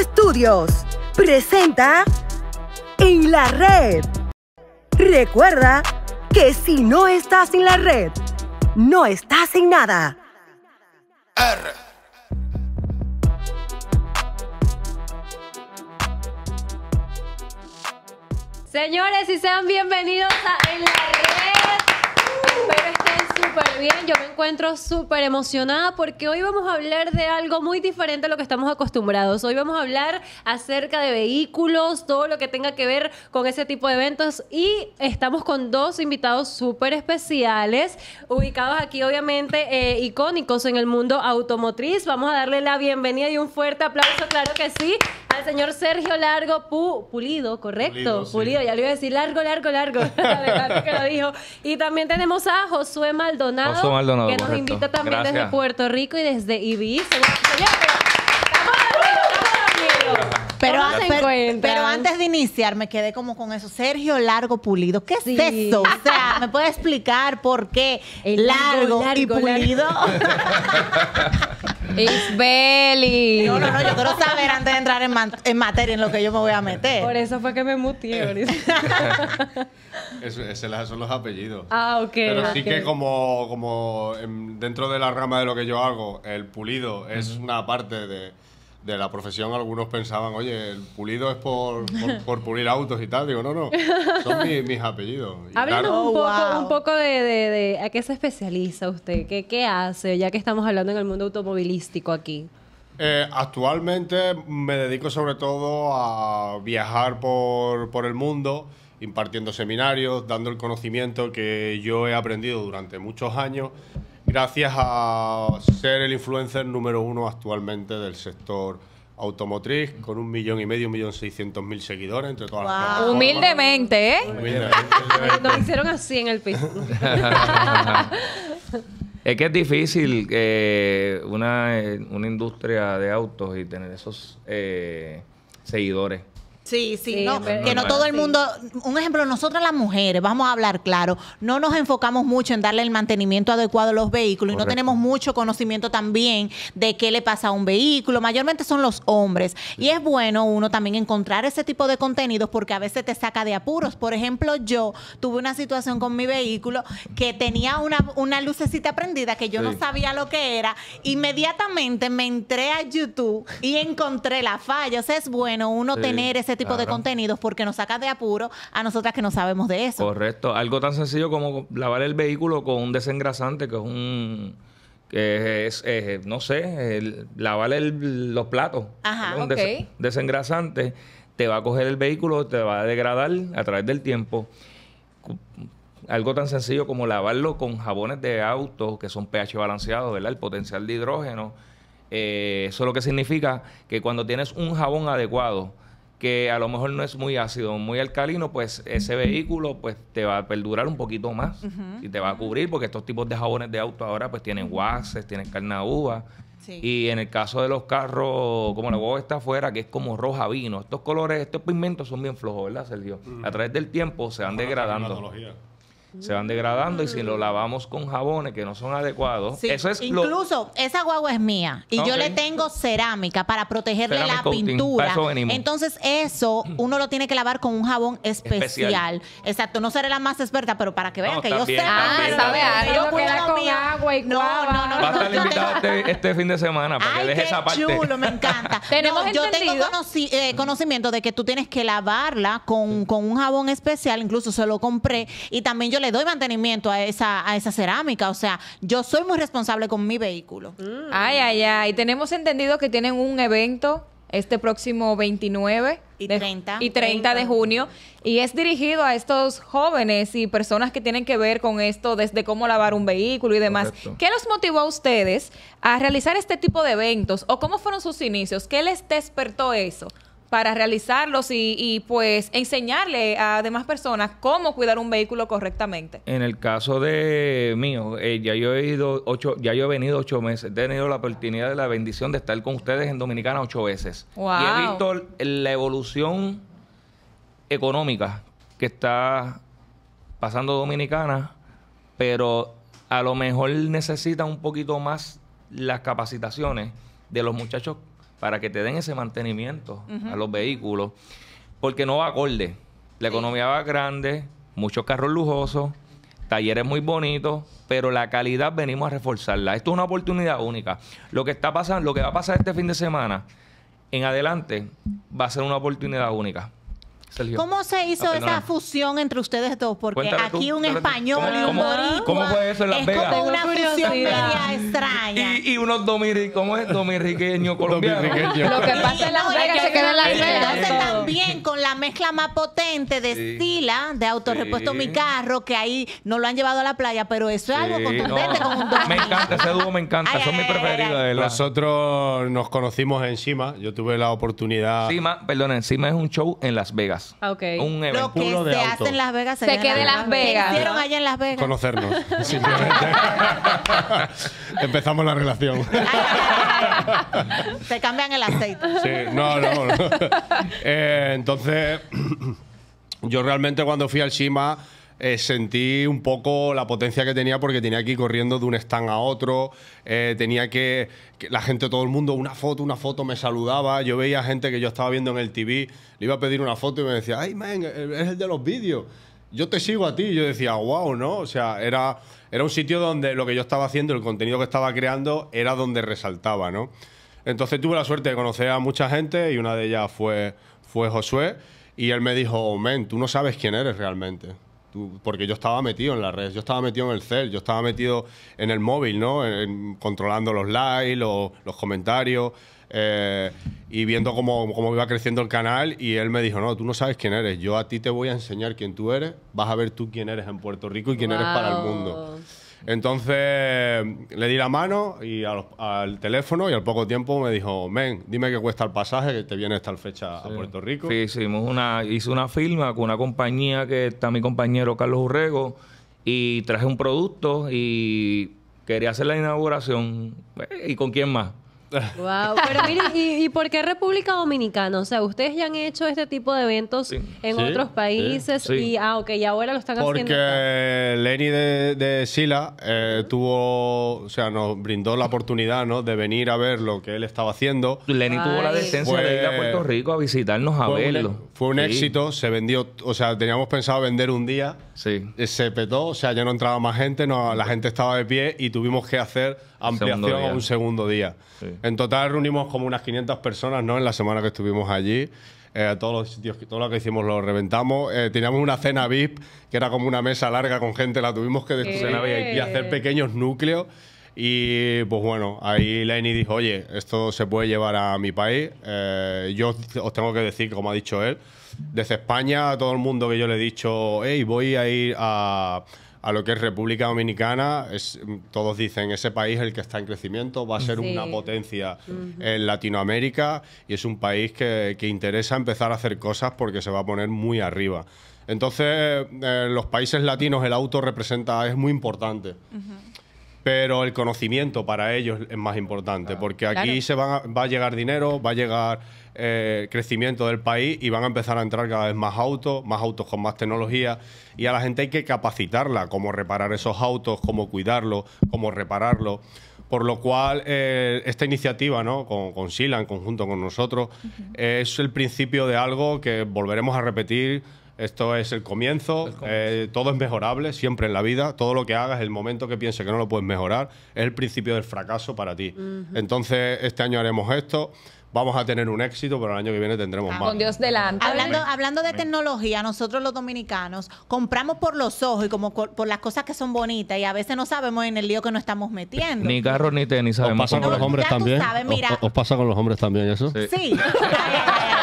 Estudios presenta En la Red. Recuerda que si no estás en la red, no estás en nada. Señores, y sean bienvenidos a En la Red. Espero estén súper muy bien. Yo me encuentro súper emocionada porque hoy vamos a hablar de algo muy diferente a lo que estamos acostumbrados. Hoy vamos a hablar acerca de vehículos, todo lo que tenga que ver con ese tipo de eventos. Y estamos con dos invitados súper especiales, ubicados aquí, obviamente, eh, icónicos en el mundo automotriz. Vamos a darle la bienvenida y un fuerte aplauso, claro que sí, al señor Sergio Largo Pulido, correcto. Pulido, ya le iba a decir largo, largo, largo. que lo dijo. Y también tenemos a Josué Maldonado que nos invita también desde Puerto Rico y desde Ibiza. Pero, antes de iniciar, me quedé como con eso. Sergio Largo Pulido. ¿Qué es eso? O sea, ¿me puede explicar por qué largo, y pulido? It's belly. No, no, no, yo quiero saber antes de entrar en, materia en lo que yo me voy a meter. Por eso fue que me muteé Esos son los apellidos. Ah, ok. Pero sí que como, como dentro de la rama de lo que yo hago, el pulido es una parte de de la profesión algunos pensaban, oye, el pulido es por, pulir autos y tal. Digo, no, no, son mis, mis apellidos. Háblenos oh, un, poco, de, a qué se especializa usted, ¿Qué, hace, ya que estamos hablando en el mundo automovilístico aquí. Eh, actualmente me dedico sobre todo a viajar por, por el mundo, impartiendo seminarios, dando el conocimiento que yo he aprendido durante muchos años gracias a ser el influencer número uno actualmente del sector automotriz con un millón y medio, un millón seiscientos mil seguidores entre todas las cosas. Humildemente, ¿eh? Nos hicieron así en el piso. es que es difícil eh, una, eh, una, industria de autos y tener esos eh, seguidores. Sí, sí, que no, todo el mundo, un ejemplo, nosotras las mujeres, vamos a hablar claro, no nos enfocamos mucho en darle el mantenimiento adecuado a los vehículos y no tenemos mucho conocimiento también de qué le pasa a un vehículo, mayormente son los hombres. Y es bueno uno también encontrar ese tipo de contenidos porque a veces te saca de apuros. Por ejemplo, yo tuve una situación con mi vehículo que tenía una, lucecita prendida que yo no sabía lo que era, inmediatamente me entré a YouTube y encontré la falla. O sea, es bueno uno tener ese tipo de contenidos porque nos saca de apuro a nosotras que no sabemos de eso. Correcto. Algo tan sencillo como lavar el vehículo con un desengrasante, que es un que es, no sé, lavar los platos. Ajá, un desengrasante te va a coger el vehículo, te va a degradar a través del tiempo. Algo tan sencillo como lavarlo con jabones de auto que son pH balanceados, ¿verdad? El potencial de hidrógeno. Eh, eso es lo que significa que cuando tienes un jabón adecuado, que a lo mejor no es muy ácido, muy alcalino, pues ese vehículo pues te va a perdurar un poquito más y te va a cubrir porque estos tipos de jabones de auto ahora pues tienen waxes, tienen carne uva. Y en el caso de los carros, como la huevo está afuera, que es como roja vino, estos colores, estos pigmentos son bien flojos, ¿verdad, Sergio? A través del tiempo se van degradando se van degradando y si lo lavamos con jabones que no son adecuados, eso es Incluso esa guagua es mía y yo le tengo cerámica para protegerle la pintura. Entonces eso uno lo tiene que lavar con un jabón especial. Exacto, no seré la más experta, pero para que vean que yo sé. Ah, sabe algo yo cuidar con agua y no, no, no, no, Va a estar este, este, fin de semana para que deje esa parte. chulo, me encanta. ¿Tenemos yo tengo eh, conocimiento de que tú tienes que lavarla con un jabón especial, incluso se lo compré y también yo le doy mantenimiento a esa, a esa cerámica. O sea, yo soy muy responsable con mi vehículo. Ay, mm. Ay, ay, ay. Tenemos entendido que tienen un evento este próximo 29 y, 30, de junio y es dirigido a estos jóvenes y personas que tienen que ver con esto desde cómo lavar un vehículo y demás. ¿Qué los motivó a ustedes a realizar este tipo de eventos o cómo fueron sus inicios? ¿Qué les despertó eso? para realizarlos y, pues enseñarle a demás personas cómo cuidar un vehículo correctamente. En el caso de mío, eh, ya yo he ido ocho, ya yo he venido ocho meses, he tenido la oportunidad de la bendición de estar con ustedes en Dominicana ocho veces. Y he visto la evolución económica que está pasando Dominicana, pero a lo mejor necesita un poquito más las capacitaciones de los muchachos para que te den ese mantenimiento a los vehículos, porque no va acorde. La economía va grande, muchos carros lujosos, talleres muy bonitos, pero la calidad venimos a reforzarla. Esto es una oportunidad única. Lo que está pasando, lo que va a pasar este fin de semana en adelante va a ser una oportunidad única. ¿Cómo se hizo ah, esa fusión entre ustedes dos? Porque aquí un español y un boricua. ¿Cómo fue eso en Las Vegas? Es como una fusión media extraña. Y, y unos ¿cómo es? Dominiqueño colombiano. Lo que pasa en Las Vegas entonces también con la mezcla más potente de estila, de autorrepuesto mi carro, que ahí no lo han llevado a la playa, pero eso es algo contundente Me encanta, ese dúo me encanta. Son mis preferido. Nosotros nos conocimos en Shima. Yo tuve la oportunidad. Shima, perdón, encima es un show en Las Vegas. Un Lo de se hace en Las Vegas Se queda en Las Vegas. ¿Qué hicieron allá en Las Vegas? conocernos. simplemente. Empezamos la relación. Te cambian el aceite. Sí, no, no. Eh, entonces, yo realmente cuando fui al Shima eh, sentí un poco la potencia que tenía porque tenía que ir corriendo de un stand a otro, eh, tenía que, la gente, todo el mundo, una foto, una foto me saludaba, yo veía gente que yo estaba viendo en el TV, le iba a pedir una foto y me decía, ay, man, es el de los vídeos yo te sigo a ti. yo decía, wow, ¿no? O sea, era, era un sitio donde lo que yo estaba haciendo, el contenido que estaba creando, era donde resaltaba, ¿no? Entonces tuve la suerte de conocer a mucha gente y una de ellas fue, fue Josué. Y él me dijo, men, tú no sabes quién eres realmente porque yo estaba metido en las redes, yo estaba metido en el cel, yo estaba metido en el móvil, ¿no? controlando los likes, los, los comentarios eh, y viendo cómo, cómo, iba creciendo el canal y él me dijo, no, tú no sabes quién eres, yo a ti te voy a enseñar quién tú eres, vas a ver tú quién eres en Puerto Rico y quién eres para el mundo. Entonces le di la mano y al, teléfono y al poco tiempo me dijo, men, dime qué cuesta el pasaje que te viene esta fecha a Puerto Rico. Sí, hicimos una, hice una firma con una compañía que está mi compañero Carlos Urrego y traje un producto y quería hacer la inauguración. Eh, ¿Y con quién más? Wow, pero mire, ¿y, por qué República Dominicana? O sea, ustedes ya han hecho este tipo de eventos en otros países y ah, okay, ahora lo están haciendo. Porque Lenny de, Sila eh, tuvo, o sea, nos brindó la oportunidad, ¿no? De venir a ver lo que él estaba haciendo. Lenny tuvo la decencia de ir a Puerto Rico a visitarnos a e- verlo. fue un éxito, se vendió, o sea, teníamos pensado vender un día. Sí. Eh, se petó, o sea, ya no entraba más gente, la gente estaba de pie y tuvimos que hacer ampliación a un segundo día. En total reunimos como unas 500 personas ¿no? en la semana que estuvimos allí. Eh, todos los sitios, todo lo que hicimos lo reventamos. Eh, teníamos una cena VIP, que era como una mesa larga con gente, la tuvimos que destruir y hacer pequeños núcleos. Y pues bueno, ahí Lenny dijo, oye, esto se puede llevar a mi país. Eh, yo os tengo que decir, como ha dicho él, desde España, a todo el mundo que yo le he dicho, hey, voy a ir a a lo que es República Dominicana, mm, todos dicen, ese país el que está en crecimiento va a ser una potencia en Latinoamérica y es un país que, interesa empezar a hacer cosas porque se va a poner muy arriba. Entonces, en eh, los países latinos el auto representa, es muy importante pero el conocimiento para ellos es más importante, porque aquí se va a llegar dinero, va a llegar eh, crecimiento del país y van a empezar a entrar cada vez más autos, más autos con más tecnología y a la gente hay que capacitarla, cómo reparar esos autos, cómo cuidarlos, cómo repararlos. Por lo cual, eh, esta iniciativa ¿no? con, Sila, en conjunto con nosotros, es el principio de algo que volveremos a repetir esto es el comienzo, eh, todo es mejorable siempre en la vida, todo lo que hagas, el momento que pienses que no lo puedes mejorar, es el principio del fracaso para ti. Entonces, este año haremos esto vamos a tener un éxito, pero el año que viene tendremos más. Con Dios delante. Hablando, hablando de tecnología, nosotros los dominicanos compramos por los ojos y como por las cosas que son bonitas y a veces no sabemos en el lío que nos estamos metiendo. Ni carro ni tenis sabemos. Os pasa con los hombres también. pasa con los hombres también eso. Sí. sí.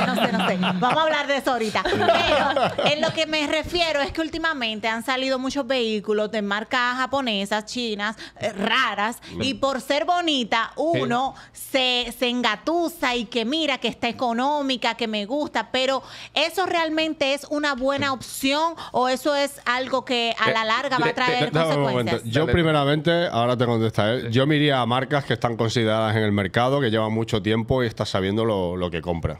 no sé, no sé. Vamos a hablar de eso ahorita. Pero en lo que me refiero es que últimamente han salido muchos vehículos de marcas japonesas, chinas, eh, raras, y por ser bonita, uno se, se engatusa y que mira que está económica, que me gusta, pero ¿eso realmente es una buena opción o eso es algo que a eh, la larga va a traer consecuencias? Yo primeramente, ahora te contestaré, yo me a marcas que están consideradas en el mercado, que llevan mucho tiempo y estás sabiendo lo, lo que compras.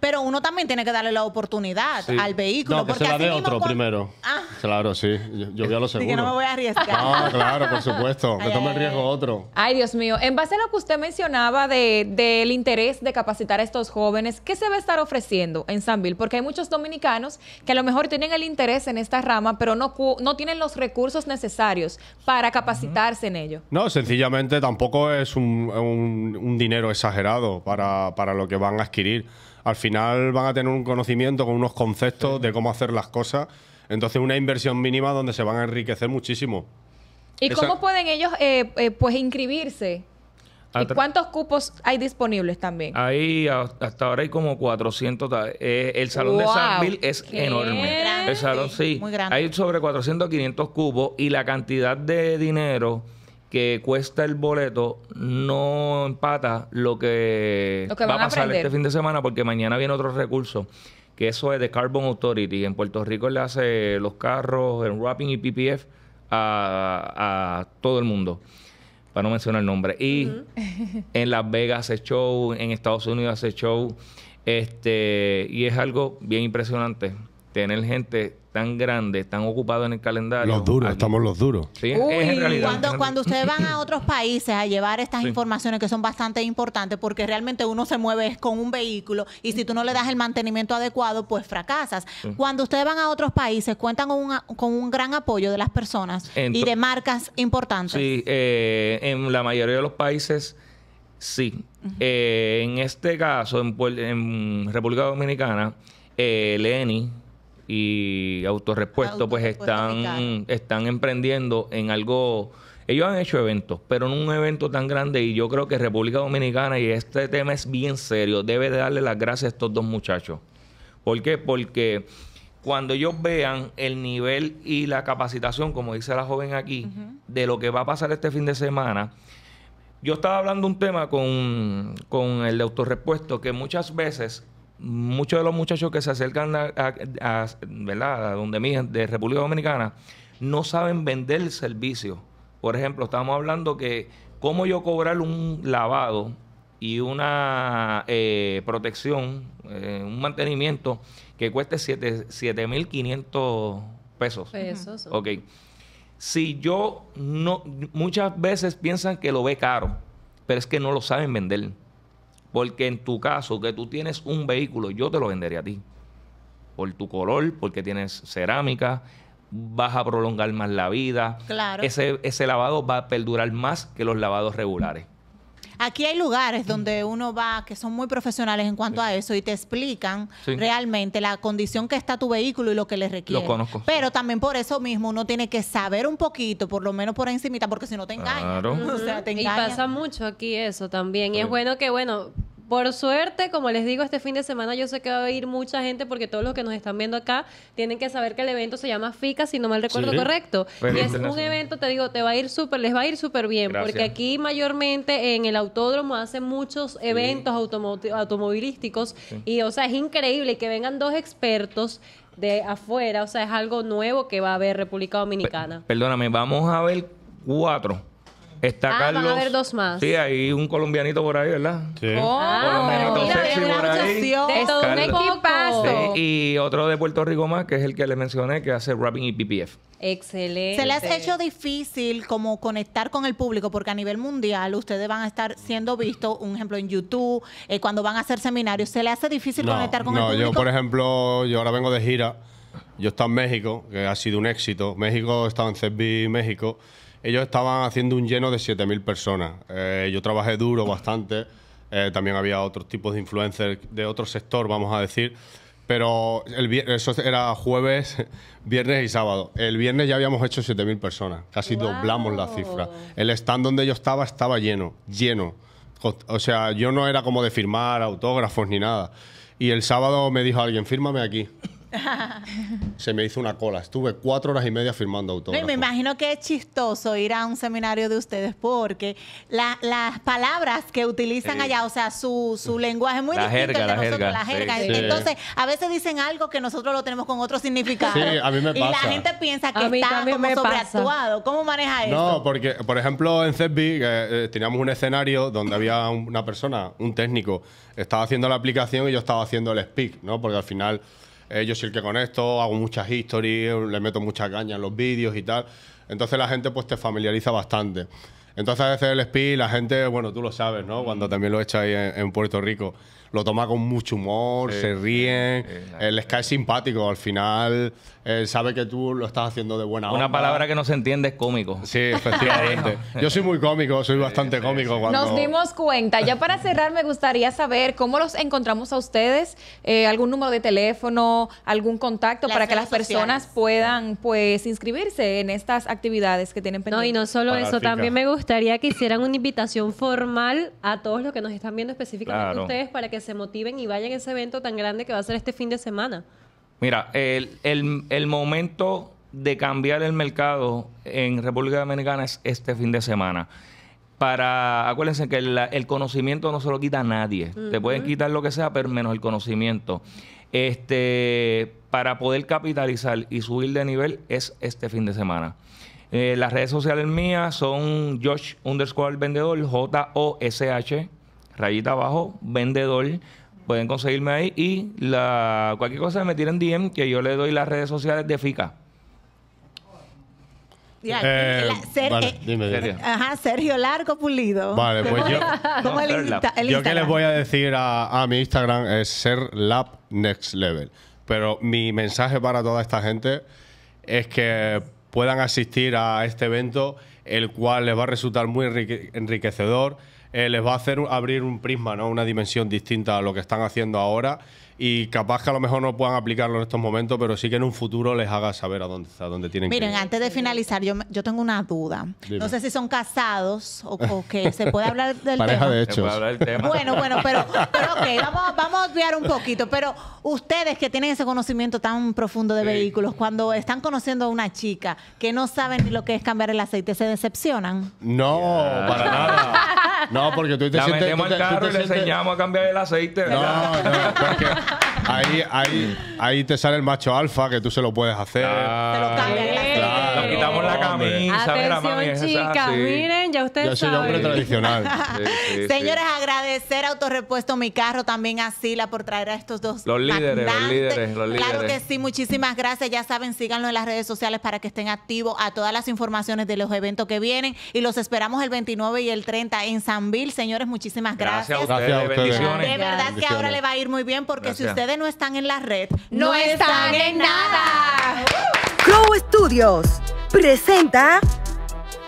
Pero uno también tiene que darle la oportunidad al vehículo. No, que se la dé otro primero. Ah. Claro, sí. Yo, voy a lo seguro. que no me voy a arriesgar. No, claro, por supuesto. Me tome el riesgo otro. Ay, Dios mío. En base a lo que usted mencionaba del interés de capacitar a estos jóvenes, ¿qué se va a estar ofreciendo en Sanville? Porque hay muchos dominicanos que a lo mejor tienen el interés en esta rama, pero no, tienen los recursos necesarios para capacitarse en ello. No, sencillamente tampoco es un, dinero exagerado para lo que van a adquirir al final van a tener un conocimiento con unos conceptos de cómo hacer las cosas. Entonces, una inversión mínima donde se van a enriquecer muchísimo. ¿Y cómo pueden ellos eh, eh, pues inscribirse? ¿Y cuántos cupos hay disponibles también? Ahí hasta ahora hay como 400. Eh, el salón de Sanville es enorme. El salón sí. Muy grande. Hay sobre 400 500 cupos y la cantidad de dinero que cuesta el boleto no empata lo que, va a pasar este fin de semana porque mañana viene otro recurso que eso es de Carbon Authority. En Puerto Rico le hace los carros en wrapping y PPF a, todo el mundo, para no mencionar el nombre. Y en Las Vegas hace show, en Estados Unidos hace show, este, y es algo bien impresionante tener gente tan grande, tan ocupada en el calendario. Los duros, estamos los duros. Sí, Cuando, cuando ustedes van a otros países a llevar estas informaciones que son bastante importantes, porque realmente uno se mueve con un vehículo y si tú no le das el mantenimiento adecuado, pues fracasas. Cuando ustedes van a otros países, cuentan con, con un gran apoyo de las personas y de marcas importantes. Sí, eh, en la mayoría de los países, sí. Eh, en este caso, en, República Dominicana, eh, Leni y autorrespuesto, pues están, pues, están emprendiendo en algo. Ellos han hecho eventos, pero en un evento tan grande y yo creo que República Dominicana, y este tema es bien serio, debe de darle las gracias a estos dos muchachos. ¿Por qué? Porque cuando ellos vean el nivel y la capacitación, como dice la joven aquí, de lo que va a pasar este fin de semana, yo estaba hablando un tema con, con el de autorrepuesto, que muchas veces muchos de los muchachos que se acercan a, donde de República Dominicana, no saben vender el servicio. Por ejemplo, estamos hablando que cómo yo cobrar un lavado y una eh, protección, eh, un mantenimiento que cueste 7.500 pesos. Pesos. Ok. Si yo no, muchas veces piensan que lo ve caro, pero es que no lo saben vender. Porque en tu caso, que tú tienes un vehículo, yo te lo vendería a ti. Por tu color, porque tienes cerámica, vas a prolongar más la vida. Claro. Ese, lavado va a perdurar más que los lavados regulares. Aquí hay lugares donde uno va que son muy profesionales en cuanto a eso y te explican realmente la condición que está tu vehículo y lo que le requiere. Lo conozco. Pero también por eso mismo uno tiene que saber un poquito, por lo menos por encimita, porque si no te engañas. Claro. te Y pasa mucho aquí eso también. Y es bueno que, bueno, por suerte, como les digo, este fin de semana yo sé que va a ir mucha gente porque todos los que nos están viendo acá tienen que saber que el evento se llama FICA, si no mal recuerdo correcto. y es un evento, te digo, te va a ir súper, les va a ir súper bien, porque aquí mayormente en el autódromo hacen muchos eventos automovilísticos y, o sea, es increíble que vengan dos expertos de afuera, o sea, es algo nuevo que va a haber República Dominicana. perdóname, vamos a ver cuatro Está ah, Carlos. a dos más. Sí, hay un colombianito por ahí, ¿verdad? Sí. Oh, ah, sexy todo un y otro de Puerto Rico más, que es el que le mencioné, que hace rapping y PPF. Excelente. Se le ha hecho difícil como conectar con el público, porque a nivel mundial ustedes van a estar siendo vistos, un ejemplo, en YouTube, eh, cuando van a hacer seminarios. ¿Se le hace difícil conectar con el público? No, yo, por ejemplo, yo ahora vengo de gira. Yo estaba en México, que ha sido un éxito. México, estaba en CERVI México ellos estaban haciendo un lleno de 7.000 personas. Eh, yo trabajé duro bastante. Eh, también había otros tipos de influencers de otro sector, vamos a decir. Pero el eso era jueves, viernes y sábado. El viernes ya habíamos hecho 7.000 personas. Casi doblamos la cifra. El stand donde yo estaba estaba lleno, lleno. O sea, yo no era como de firmar autógrafos ni nada. Y el sábado me dijo alguien, fírmame aquí. se me hizo una cola. Estuve cuatro horas y media firmando autógrafos. me imagino que es chistoso ir a un seminario de ustedes porque las palabras que utilizan allá, o sea, su, mm. lenguaje es muy la distinto jerga, la nosotros, la jerga. Entonces, a veces dicen algo que nosotros lo tenemos con otro significado. Sí, a mí me pasa. Y la gente piensa que está como sobreactuado. ¿Cómo maneja eso? No, porque, por ejemplo, en CESBI eh, eh, teníamos un escenario donde había una persona, un técnico, estaba haciendo la aplicación y yo estaba haciendo el speak, ¿no? Porque al final eh, yo soy el que esto hago muchas historias, le meto mucha caña en los vídeos y tal. Entonces la gente pues te familiariza bastante. Entonces a veces el SPI, la gente, bueno, tú lo sabes, ¿no? Cuando mm. también lo he hecho ahí en, Puerto Rico, lo toma con mucho humor, se ríen, eh, les cae simpático. Al final eh, sabe que tú lo estás haciendo de buena Una palabra que no se entiende es cómico. Sí, efectivamente. Yo soy muy cómico, soy bastante cómico. Cuando... Nos dimos cuenta. Ya para cerrar, me gustaría saber cómo los encontramos a ustedes, eh, algún número de teléfono, algún contacto para que las personas puedan pues inscribirse en estas actividades que tienen pendientes. No, y no solo eso, también me gustaría que hicieran una invitación formal a todos los que nos están viendo específicamente ustedes para que se motiven y vayan a ese evento tan grande que va a ser este fin de semana. Mira, el, momento de cambiar el mercado en República Dominicana es este fin de semana para, acuérdense que el, conocimiento no se lo quita a nadie. Te pueden quitar lo que sea, pero menos el conocimiento. Este, para poder capitalizar y subir de nivel es este fin de semana. Eh, las redes sociales mías son Josh underscore vendedor, J-O-S-H, rayita abajo, vendedor. Pueden conseguirme ahí y la, cualquier cosa me tiren DM que yo le doy las redes sociales de FICA. Eh, eh, Sergio. Ajá, Sergio Largo Pulido. Vale, pues yo- ¿Cómo que les voy a decir a, mi Instagram es ser Lab Next Level. Pero mi mensaje para toda esta gente es que puedan asistir a este evento, el cual les va a resultar muy enriquecedor. Eh, les va a hacer abrir un prisma, ¿no? Una dimensión distinta a lo que están haciendo ahora y capaz que a lo mejor no puedan aplicarlo en estos momentos, pero sí que en un futuro les haga saber a dónde, a dónde tienen que ir. Miren, antes de finalizar, yo, tengo una duda. No sé si son casados o, que se puede hablar del Pareja de hechos. tema? Bueno, bueno, pero, ok, vamos, a obviar un poquito. Pero ustedes que tienen ese conocimiento tan profundo de vehículos, cuando están conociendo a una chica que no saben ni lo que es cambiar el aceite, ¿se decepcionan? No, para nada. No, porque tú te sientes... metemos el carro y le enseñamos a cambiar el aceite. No, no, porque ahí, ahí, ahí te sale el macho alfa que tú se lo puedes hacer. te ah, lo cambian. Claro, nos quitamos la camisa. Atención, chicas, miren ya ustedes Yo soy hombre tradicional. Señores, agradecer a Autorepuesto Mi Carro, también a Sila por traer a estos dos. Los líderes, Claro que sí, muchísimas gracias. Ya saben, síganlo en las redes sociales para que estén activos a todas las informaciones de los eventos que vienen y los esperamos el 29 y el 30 en Sanville. Señores, muchísimas gracias. Gracias Gracias De verdad que ahora le va a ir muy bien porque si ustedes no están en la red, no, están, en nada. nada. Studios presenta